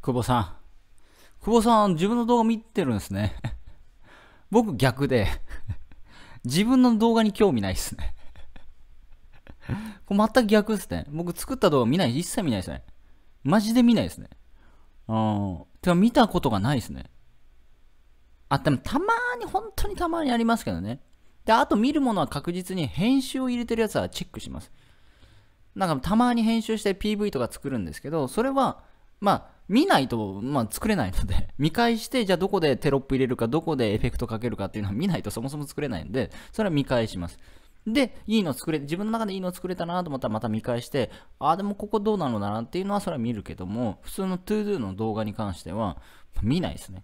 久保さん。久保さん、自分の動画見てるんですね。僕逆で 自分の動画に興味ないっすね これ全く逆っすね。僕作った動画見ない、一切見ないっすね。マジで見ないっすね。うん。てか見たことがないっすね。あ、でもたまに、本当にたまにありますけどね。で、あと見るものは確実に編集を入れてるやつはチェックします。なんかたまに編集して PV とか作るんですけど、それは、まあ、見ないと、まあ、作れないので 見返して、じゃあどこでテロップ入れるか、どこでエフェクトかけるかっていうのは見ないとそもそも作れないんで、それは見返します。で、いいの作れ、自分の中でいいの作れたなと思ったらまた見返して、ああ、でもここどうなのだなっていうのはそれは見るけども、普通の ToDo の動画に関しては、見ないですね。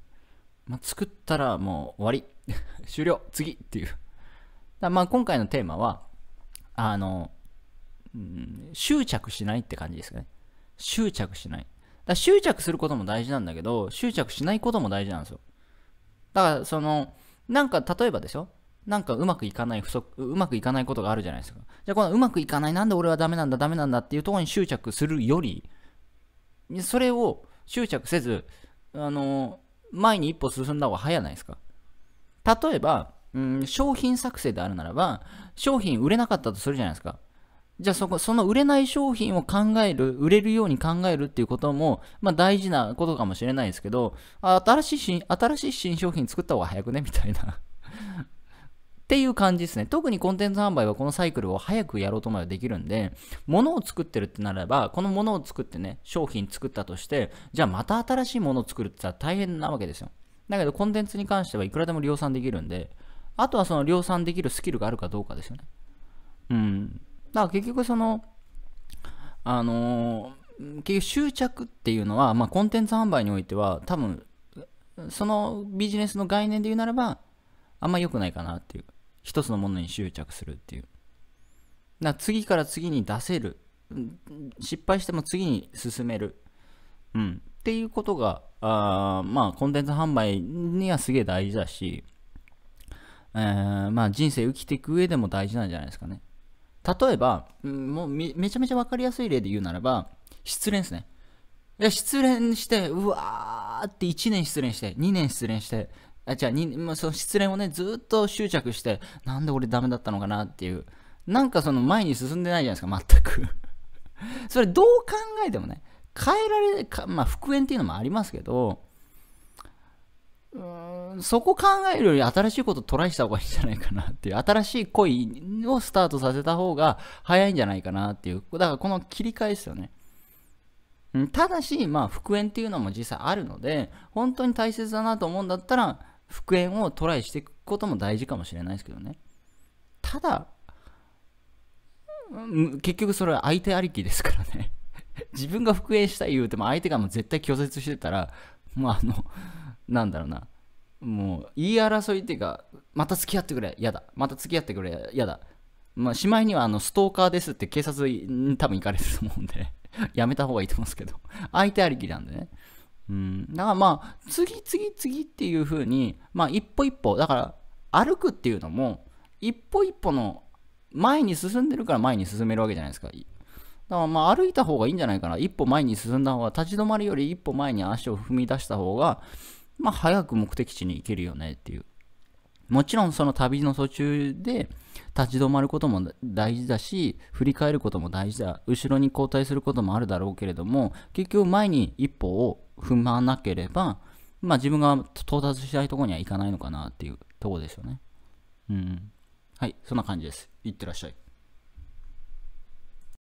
まあ、作ったらもう終わり。終了次っていう。だまあ今回のテーマは、あの、うん、執着しないって感じですかね。執着しない。だ執着することも大事なんだけど、執着しないことも大事なんですよ。だから、その、なんか、例えばでしょなんかうまくいかない不足、うまくいかないことがあるじゃないですか。じゃあこのうまくいかない、なんで俺はダメなんだ、ダメなんだっていうところに執着するより、それを執着せず、あの、前に一歩進んだ方が早ないですか。例えば、うん、商品作成であるならば、商品売れなかったとするじゃないですか。じゃあそこ、その売れない商品を考える、売れるように考えるっていうことも、まあ大事なことかもしれないですけど、新しい新、新しい新商品作った方が早くねみたいなっていう感じですね。特にコンテンツ販売はこのサイクルを早くやろうと思えばできるんで、物を作ってるってなれば、この物を作ってね、商品作ったとして、じゃあまた新しいものを作るって言ったら大変なわけですよ。だけどコンテンツに関してはいくらでも量産できるんで、あとはその量産できるスキルがあるかどうかですよね。うん。だから結局その、あのー、結局執着っていうのは、まあ、コンテンツ販売においては多分そのビジネスの概念で言うならばあんま良くないかなっていう一つのものに執着するっていうだ次から次に出せる失敗しても次に進める、うん、っていうことがあまあコンテンツ販売にはすげえ大事だし、えー、まあ人生生きていく上でも大事なんじゃないですかね。例えば、もうめちゃめちゃ分かりやすい例で言うならば、失恋ですね。いや失恋して、うわーって1年失恋して、2年失恋して、あじゃあまあ、その失恋をね、ずっと執着して、なんで俺ダメだったのかなっていう、なんかその前に進んでないじゃないですか、全くそれどう考えてもね、変えられ、かまあ、復縁っていうのもありますけど、うーんそこ考えるより新しいことトライした方がいいんじゃないかなっていう、新しい恋をスタートさせた方が早いんじゃないかなっていう、だからこの切り替えですよね。ただし、まあ、復縁っていうのも実際あるので、本当に大切だなと思うんだったら、復縁をトライしていくことも大事かもしれないですけどね。ただ、結局それは相手ありきですからね 自分が復縁したい言うても相手がもう絶対拒絶してたらま ああのなんだろうなもう言い争いっていうかまた付き合ってくれ嫌だまた付き合ってくれ嫌だまあしまいにはあのストーカーですって警察に多分行かれてると思うんで やめた方がいいと思うんですけど相手ありきなんでねうんだからまあ次次次っていう風にまあ一歩一歩だから歩くっていうのも一歩一歩の前に進んでるから前に進めるわけじゃないですかだからまあ歩いた方がいいんじゃないかな。一歩前に進んだ方が、立ち止まるより一歩前に足を踏み出した方が、まあ早く目的地に行けるよねっていう。もちろんその旅の途中で立ち止まることも大事だし、振り返ることも大事だ。後ろに後退することもあるだろうけれども、結局前に一歩を踏まなければ、まあ自分が到達したいところには行かないのかなっていうとこですよね。うん。はい、そんな感じです。いってらっしゃい。